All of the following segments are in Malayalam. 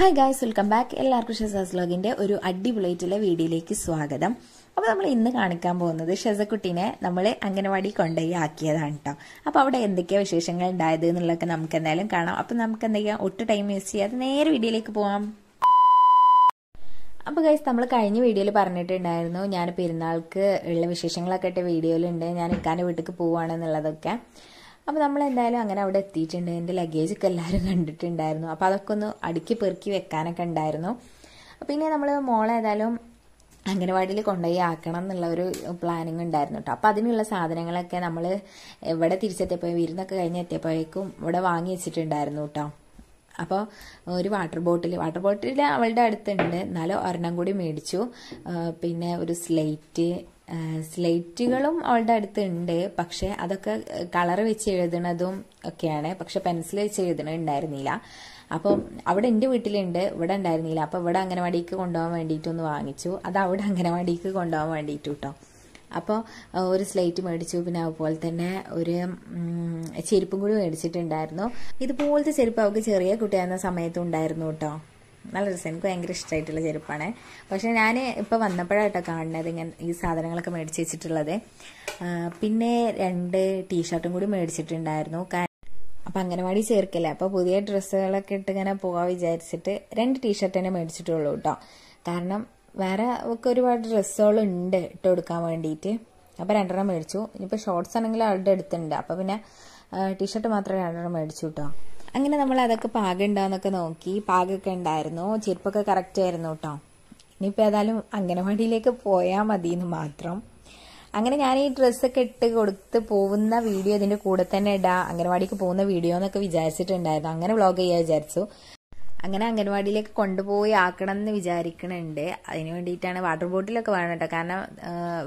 ഹായ് ഗായ്സ് വെൽക്കം ബാക്ക് എല്ലാവർക്കും ഷെസാസ് വ്ലോഗിൻ്റെ ഒരു അടിപൊളിയിട്ടുള്ള വീഡിയോയിലേക്ക് സ്വാഗതം അപ്പോൾ നമ്മൾ ഇന്ന് കാണിക്കാൻ പോകുന്നത് ഷെസക്കുട്ടീനെ നമ്മൾ അംഗനവാടി കൊണ്ടുപോയി ആക്കിയതാണ് കേട്ടോ അപ്പോൾ അവിടെ എന്തൊക്കെയാണ് വിശേഷങ്ങൾ ഉണ്ടായത് എന്നുള്ളതൊക്കെ നമുക്ക് എന്തായാലും കാണാം അപ്പോൾ നമുക്ക് എന്തെങ്കിലും ഒട്ട് ടൈം വേസ്റ്റ് ചെയ്യാതെ നേരെ വീഡിയോയിലേക്ക് പോകാം അപ്പോൾ ഗൈസ് നമ്മൾ കഴിഞ്ഞ വീഡിയോയിൽ പറഞ്ഞിട്ടുണ്ടായിരുന്നു ഞാൻ പെരുന്നാൾക്ക് ഉള്ള വിശേഷങ്ങളൊക്കെ ഇട്ട വീഡിയോയിലുണ്ട് ഞാൻ ഇക്കാൻ്റെ വീട്ടിലേക്ക് പോവുകയാണെന്നുള്ളതൊക്കെ അപ്പോൾ നമ്മൾ എന്തായാലും അങ്ങനെ അവിടെ എത്തിയിട്ടുണ്ട് എൻ്റെ ലഗേജൊക്കെ എല്ലാവരും കണ്ടിട്ടുണ്ടായിരുന്നു അപ്പോൾ അതൊക്കെ ഒന്ന് അടുക്കി പെറുക്കി വെക്കാനൊക്കെ ഉണ്ടായിരുന്നു പിന്നെ നമ്മൾ ഏതായാലും അംഗനവാടിയിൽ കൊണ്ടുപോയി ആക്കണം എന്നുള്ള ഒരു പ്ലാനിങ് ഉണ്ടായിരുന്നു കേട്ടോ അപ്പോൾ അതിനുള്ള സാധനങ്ങളൊക്കെ നമ്മൾ ഇവിടെ തിരിച്ചെത്തിയപ്പോൾ വിരുന്നൊക്കെ കഴിഞ്ഞ് എത്തിയപ്പോഴേക്കും ഇവിടെ വാങ്ങി വെച്ചിട്ടുണ്ടായിരുന്നു കേട്ടോ അപ്പോൾ ഒരു വാട്ടർ ബോട്ടിൽ വാട്ടർ ബോട്ടിൽ അവളുടെ അടുത്തുണ്ട് എന്നാലും ഒരെണ്ണം കൂടി മേടിച്ചു പിന്നെ ഒരു സ്ലേറ്റ് സ്ലേറ്റുകളും അവളുടെ അടുത്ത് ഉണ്ട് പക്ഷെ അതൊക്കെ കളർ വെച്ച് എഴുതണതും ഒക്കെയാണ് പക്ഷെ പെൻസിൽ വെച്ച് എഴുതണ ഉണ്ടായിരുന്നില്ല അപ്പം അവിടെ എൻ്റെ വീട്ടിലുണ്ട് ഇവിടെ ഉണ്ടായിരുന്നില്ല അപ്പൊ ഇവിടെ അംഗനവാടിക്ക് കൊണ്ടുപോകാൻ വേണ്ടിയിട്ടൊന്ന് വാങ്ങിച്ചു അത് അവിടെ അംഗനവാടിക്ക് കൊണ്ടുപോകാൻ വേണ്ടിയിട്ട് കേട്ടോ അപ്പോൾ ഒരു സ്ലേറ്റ് മേടിച്ചു പിന്നെ അതുപോലെ തന്നെ ഒരു ചെരുപ്പും കൂടി മേടിച്ചിട്ടുണ്ടായിരുന്നു ഇതുപോലത്തെ ചെരുപ്പ് അവൾക്ക് ചെറിയ കുട്ടിയായിരുന്ന സമയത്തുണ്ടായിരുന്നു കേട്ടോ നല്ല രസം എനിക്ക് ഭയങ്കര ഇഷ്ടമായിട്ടുള്ള ചെരുപ്പാണ് പക്ഷേ ഞാൻ ഇപ്പോൾ വന്നപ്പോഴായിട്ടോ കാണുന്നത് ഇങ്ങനെ ഈ സാധനങ്ങളൊക്കെ മേടിച്ച് വെച്ചിട്ടുള്ളത് പിന്നെ രണ്ട് ടീഷർട്ടും കൂടി മേടിച്ചിട്ടുണ്ടായിരുന്നു അപ്പം അംഗനവാടി ചേർക്കില്ല അപ്പോൾ പുതിയ ഡ്രസ്സുകളൊക്കെ ഇട്ട് ഇങ്ങനെ പോകാൻ വിചാരിച്ചിട്ട് രണ്ട് ടീഷർട്ട് തന്നെ മേടിച്ചിട്ടുള്ളൂ കേട്ടോ കാരണം വേറെ ഒക്കെ ഒരുപാട് ഡ്രസ്സുകളുണ്ട് ഇട്ട് കൊടുക്കാൻ വേണ്ടിയിട്ട് അപ്പോൾ രണ്ടെണ്ണം മേടിച്ചു ഇനിയിപ്പോൾ ഷോർട്സ് ആണെങ്കിൽ അവരുടെ എടുത്തിട്ടുണ്ട് അപ്പോൾ പിന്നെ ടീഷർട്ട് മാത്രമേ രണ്ടെണ്ണം മേടിച്ചു കേട്ടോ അങ്ങനെ നമ്മൾ അതൊക്കെ പാകം ഉണ്ടാവുന്നൊക്കെ നോക്കി പാകമൊക്കെ ഉണ്ടായിരുന്നു ചെരുപ്പൊക്കെ കറക്റ്റ് ആയിരുന്നു കേട്ടോ ഇനിയിപ്പോൾ ഏതായാലും അംഗനവാടിയിലേക്ക് പോയാൽ മതി എന്ന് മാത്രം അങ്ങനെ ഞാൻ ഈ ഡ്രസ്സൊക്കെ ഇട്ട് കൊടുത്ത് പോകുന്ന വീഡിയോ ഇതിൻ്റെ കൂടെ തന്നെ ഇടാം അംഗനവാടിക്ക് പോകുന്ന വീഡിയോ എന്നൊക്കെ വിചാരിച്ചിട്ടുണ്ടായിരുന്നു അങ്ങനെ വ്ളോഗ് ചെയ്യാൻ വിചാരിച്ചു അങ്ങനെ അംഗൻവാടിയിലേക്ക് കൊണ്ടുപോയി ആക്കണം എന്ന് വിചാരിക്കണുണ്ട് അതിന് വേണ്ടിയിട്ടാണ് വാട്ടർ ബോട്ടിലൊക്കെ വേണം കേട്ടോ കാരണം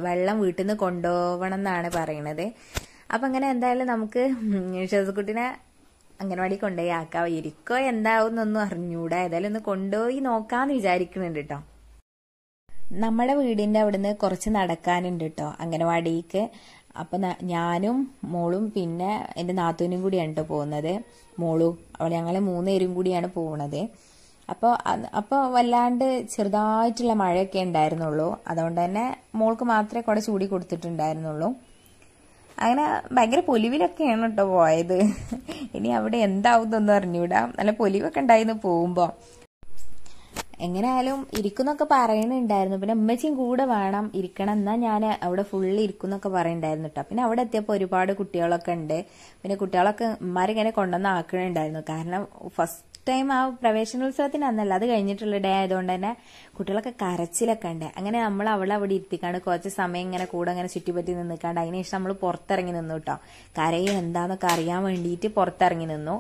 വെള്ളം വീട്ടിൽ നിന്ന് കൊണ്ടുപോകണം എന്നാണ് പറയണത് അപ്പം അങ്ങനെ എന്തായാലും നമുക്ക് ഷെസുക്കുട്ടിനെ അംഗനവാടി കൊണ്ടുപോയി ആക്കാം ഇരിക്കോ എന്താവുന്നൊന്നും അറിഞ്ഞൂടാ ഏതായാലും ഒന്ന് കൊണ്ടുപോയി നോക്കാന്ന് വിചാരിക്കുന്നുണ്ട് കേട്ടോ നമ്മുടെ വീടിന്റെ അവിടുന്ന് കുറച്ച് നടക്കാനുണ്ട് കേട്ടോ അംഗനവാടിക്ക് അപ്പൊ ഞാനും മോളും പിന്നെ എന്റെ നാത്തൂനും കൂടിയാണ് കേട്ടോ പോകുന്നത് മോളും അവിടെ ഞങ്ങള് മൂന്നുപേരും കൂടിയാണ് പോകുന്നത് അപ്പോൾ അപ്പോൾ വല്ലാണ്ട് ചെറുതായിട്ടുള്ള മഴയൊക്കെ ഉണ്ടായിരുന്നുള്ളൂ അതുകൊണ്ട് തന്നെ മോൾക്ക് മാത്രമേ കുറെ ചൂടി കൊടുത്തിട്ടുണ്ടായിരുന്നുള്ളൂ അങ്ങനെ ഭയങ്കര പൊലിവിലൊക്കെയാണ് കേട്ടോ പോയത് ഇനി അവിടെ എന്താവുന്നൊന്നു അറിഞ്ഞൂടാ നല്ല പൊലിവൊക്കെ ഉണ്ടായിരുന്നു പോകുമ്പോൾ എങ്ങനെയായാലും ഇരിക്കുന്നൊക്കെ പറയണുണ്ടായിരുന്നു പിന്നെ അമ്മച്ചിയും കൂടെ വേണം ഇരിക്കണം എന്നാ ഞാൻ അവിടെ ഫുള്ള് ഇരിക്കുന്നൊക്കെ പറയുന്നുണ്ടായിരുന്നു കേട്ടോ പിന്നെ അവിടെ എത്തിയപ്പോൾ ഒരുപാട് കുട്ടികളൊക്കെ ഉണ്ട് പിന്നെ കുട്ടികളൊക്കെ ഉമ്മാരിങ്ങനെ കൊണ്ടുവന്ന് ആക്കണുണ്ടായിരുന്നു കാരണം ഫസ്റ്റ് ടൈം ആ പ്രവേശനോത്സവത്തിന് അന്നല്ല അത് കഴിഞ്ഞിട്ടുള്ള ഡേ ആയതുകൊണ്ട് തന്നെ കുട്ടികളൊക്കെ കരച്ചിലൊക്കെ ഉണ്ട് അങ്ങനെ നമ്മൾ അവളെ അവിടെ ഇരുത്തിക്കാണ്ട് കുറച്ച് സമയം ഇങ്ങനെ കൂടെ അങ്ങനെ ചുറ്റിപ്പറ്റി നിന്നിക്കാണ്ട് അതിനുശേഷം നമ്മൾ പുറത്തിറങ്ങി നിന്നു കേട്ടോ കരയെ എന്താണെന്നൊക്കെ അറിയാൻ വേണ്ടിയിട്ട് പുറത്തിറങ്ങി നിന്നു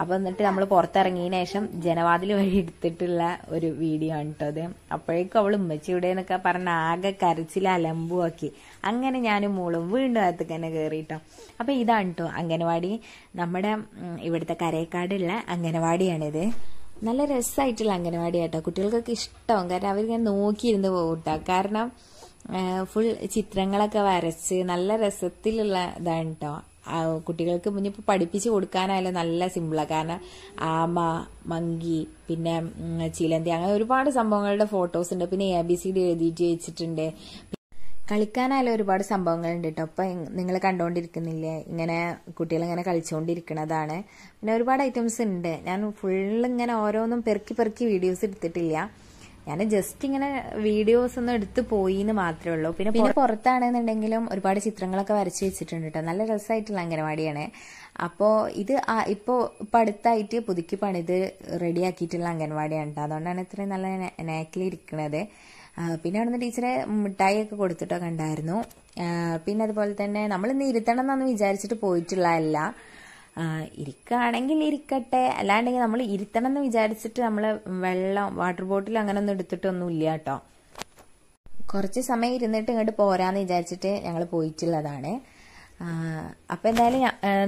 അപ്പൊ എന്നിട്ട് നമ്മൾ പുറത്തിറങ്ങിയതിന് ശേഷം ജനവാതിൽ വഴി എടുത്തിട്ടുള്ള ഒരു വീഡിയോ ആണ് കേട്ടോ അത് അപ്പോഴേക്കും അവൾ ഉമ്മച്ചിയുടെ എന്നൊക്കെ പറഞ്ഞ ആകെ കരച്ചിൽ അലമ്പുമാക്കി അങ്ങനെ ഞാനും മോളും വീണ്ടും അകത്തേക്ക് തന്നെ കയറി അപ്പൊ ഇതാണ് കേട്ടോ അംഗനവാടി നമ്മുടെ ഇവിടുത്തെ കരയക്കാടുള്ള അംഗനവാടിയാണിത് നല്ല രസമായിട്ടുള്ള അംഗനവാടി കേട്ടോ കുട്ടികൾക്കൊക്കെ ഇഷ്ടം കാരണം അവരിങ്ങനെ നോക്കിയിരുന്ന് പോകും കാരണം ഫുൾ ചിത്രങ്ങളൊക്കെ വരച്ച് നല്ല രസത്തിലുള്ള ഇതാണ് കേട്ടോ കുട്ടികൾക്ക് മുന്നിപ്പോൾ പഠിപ്പിച്ച് കൊടുക്കാനായാലും നല്ല സിമ്പിളാണ് കാരണം ആമ മങ്കി പിന്നെ ചിലന്തി അങ്ങനെ ഒരുപാട് സംഭവങ്ങളുടെ ഫോട്ടോസ് ഉണ്ട് പിന്നെ എ ബി സി ഡി എഴുതിയിട്ട് വെച്ചിട്ടുണ്ട് കളിക്കാനായാലും ഒരുപാട് സംഭവങ്ങളുണ്ട് കേട്ടോ അപ്പൊ നിങ്ങൾ കണ്ടുകൊണ്ടിരിക്കുന്നില്ലേ ഇങ്ങനെ ഇങ്ങനെ കളിച്ചുകൊണ്ടിരിക്കുന്നതാണ് പിന്നെ ഒരുപാട് ഐറ്റംസ് ഉണ്ട് ഞാൻ ഫുള്ള് ഇങ്ങനെ ഓരോന്നും പെറുക്കി പെറുക്കി വീഡിയോസ് എടുത്തിട്ടില്ല ഞാൻ ജസ്റ്റ് ഇങ്ങനെ വീഡിയോസ് ഒന്നും എടുത്ത് പോയി എന്ന് മാത്രമേ ഉള്ളൂ പിന്നെ പിന്നെ പുറത്താണെന്നുണ്ടെങ്കിലും ഒരുപാട് ചിത്രങ്ങളൊക്കെ വരച്ചു വെച്ചിട്ടുണ്ട് കേട്ടോ നല്ല രസമായിട്ടുള്ള അംഗനവാടിയാണ് അപ്പോ ഇത് ഇപ്പോ പടുത്തായിട്ട് അടുത്തായിട്ട് പുതുക്കി പണിത് റെഡിയാക്കിയിട്ടുള്ള അംഗൻവാടിയാണ് കേട്ടോ അതുകൊണ്ടാണ് ഇത്രയും നല്ല ഇരിക്കുന്നത് പിന്നെ അവിടുന്ന് ടീച്ചറെ മിഠായി ഒക്കെ കൊടുത്തിട്ടൊക്കെ ഉണ്ടായിരുന്നു പിന്നെ അതുപോലെ തന്നെ നമ്മൾ ഇന്ന് ഇരുത്തണം എന്നൊന്നും വിചാരിച്ചിട്ട് പോയിട്ടുള്ളതല്ല ഇരിക്കുകയാണെങ്കിൽ ഇരിക്കട്ടെ അല്ലാണ്ടെങ്കിൽ നമ്മൾ ഇരുത്തണം എന്ന് വിചാരിച്ചിട്ട് നമ്മൾ വെള്ളം വാട്ടർ ബോട്ടിൽ അങ്ങനെ ഒന്നും എടുത്തിട്ടൊന്നും ഇല്ല കേട്ടോ കുറച്ച് സമയം ഇരുന്നിട്ട് ഇങ്ങോട്ട് പോരാന്ന് വിചാരിച്ചിട്ട് ഞങ്ങൾ പോയിട്ടുള്ളതാണ് അപ്പൊ എന്തായാലും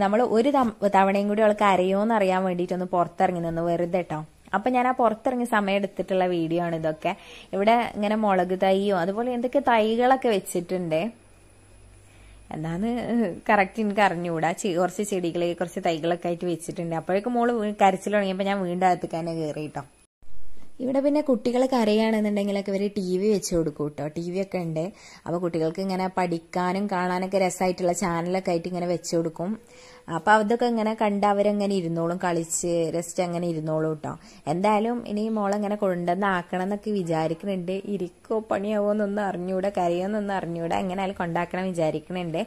നമ്മൾ ഒരു തവണയും കൂടി അവൾക്ക് അറിയുമോന്ന് അറിയാൻ വേണ്ടിയിട്ടൊന്ന് പുറത്തിറങ്ങി നിന്ന് വെറുതെ കേട്ടോ അപ്പൊ ഞാൻ ആ പുറത്തിറങ്ങി സമയം എടുത്തിട്ടുള്ള വീഡിയോ ആണ് ഇതൊക്കെ ഇവിടെ ഇങ്ങനെ മുളക് തൈയോ അതുപോലെ എന്തൊക്കെ തൈകളൊക്കെ വെച്ചിട്ടുണ്ട് എന്താന്ന് കറക്റ്റ് എനിക്ക് അറിഞ്ഞുകൂടാ കുറച്ച് ചെടികൾ കുറച്ച് തൈകളൊക്കെ ആയിട്ട് വെച്ചിട്ടുണ്ട് അപ്പോഴേക്കും മോള് കരച്ചിൽ തുടങ്ങിയപ്പോ ഞാൻ വീണ്ടും അകത്തേക്കാനെ കയറി കേട്ടോ ഇവിടെ പിന്നെ കുട്ടികൾ കരയുകയാണെന്നുണ്ടെങ്കിലൊക്കെ ഇവർ ടി വി വെച്ച് കൊടുക്കും കേട്ടോ ടി വി ഒക്കെ ഉണ്ട് അപ്പോൾ കുട്ടികൾക്ക് ഇങ്ങനെ പഠിക്കാനും കാണാനൊക്കെ രസമായിട്ടുള്ള ചാനലൊക്കെ ആയിട്ട് ഇങ്ങനെ വെച്ച് കൊടുക്കും അപ്പോൾ അതൊക്കെ ഇങ്ങനെ കണ്ട് അവരങ്ങനെ ഇരുന്നോളും കളിച്ച് റെസ്റ്റ് അങ്ങനെ ഇരുന്നോളും കേട്ടോ എന്തായാലും ഇനി മോളങ്ങനെ കൊണ്ടുവന്നാക്കണം എന്നൊക്കെ വിചാരിക്കുന്നുണ്ട് ഇരിക്കോ പണിയാവോ എന്നൊന്നും അറിഞ്ഞൂടെ കരയോന്നൊന്നും അറിഞ്ഞൂടെ എങ്ങനെ ആയാലും കൊണ്ടാക്കണം വിചാരിക്കുന്നുണ്ട്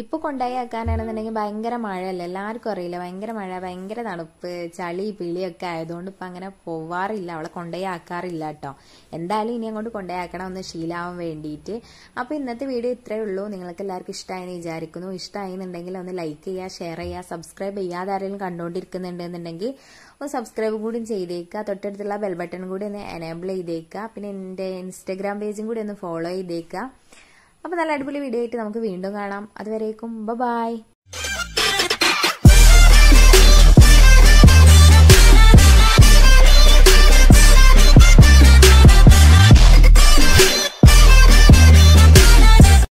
ഇപ്പോൾ കൊണ്ടായി ആക്കാനാണെന്നുണ്ടെങ്കിൽ ഭയങ്കര മഴയല്ലേ എല്ലാവർക്കും അറിയില്ല ഭയങ്കര മഴ ഭയങ്കര തണുപ്പ് ചളി പിളിയൊക്കെ ആയതുകൊണ്ട് ഇപ്പൊ അങ്ങനെ പോവാറില്ല അവളെ കൊണ്ടുപോയി ആക്കാറില്ല കേട്ടോ എന്തായാലും ഇനി അങ്ങോട്ട് കൊണ്ടുപോയി ആക്കണം ഒന്ന് ശീലാവാൻ വേണ്ടിയിട്ട് അപ്പോൾ ഇന്നത്തെ വീഡിയോ ഇത്രയേ ഉള്ളൂ നിങ്ങൾക്ക് എല്ലാവർക്കും ഇഷ്ടമായെന്ന് വിചാരിക്കുന്നു ഇഷ്ടമായെന്നുണ്ടെങ്കിൽ ഒന്ന് ലൈക്ക് ചെയ്യുക ഷെയർ ചെയ്യുക സബ്സ്ക്രൈബ് ചെയ്യാതെ ആരെങ്കിലും കണ്ടുകൊണ്ടിരിക്കുന്നുണ്ട് ഒന്ന് സബ്സ്ക്രൈബ് കൂടി ചെയ്തേക്കുക തൊട്ടടുത്തുള്ള ബെൽ ബട്ടൺ കൂടി ഒന്ന് എനേബിൾ ചെയ്തേക്കുക പിന്നെ എന്റെ ഇൻസ്റ്റഗ്രാം പേജും കൂടി ഒന്ന് ഫോളോ ചെയ്തേക്കുക അപ്പോൾ നല്ല അടിപൊളി വീഡിയോ ആയിട്ട് നമുക്ക് വീണ്ടും കാണാം അതുവരേക്കും ബ ബൈ